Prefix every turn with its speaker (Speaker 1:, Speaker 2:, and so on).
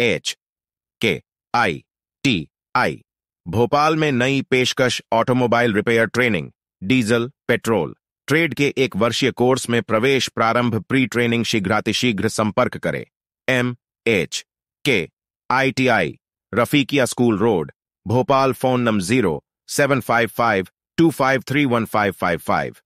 Speaker 1: H K I T आई भोपाल में नई पेशकश automobile repair training diesel petrol trade के एक वर्षीय कोर्स में प्रवेश प्रारंभ प्री ट्रेनिंग शीघ्रातिशीघ्र संपर्क करें M H K I T I Rafiqia school road Bhopal phone number zero seven five five two five three one five five five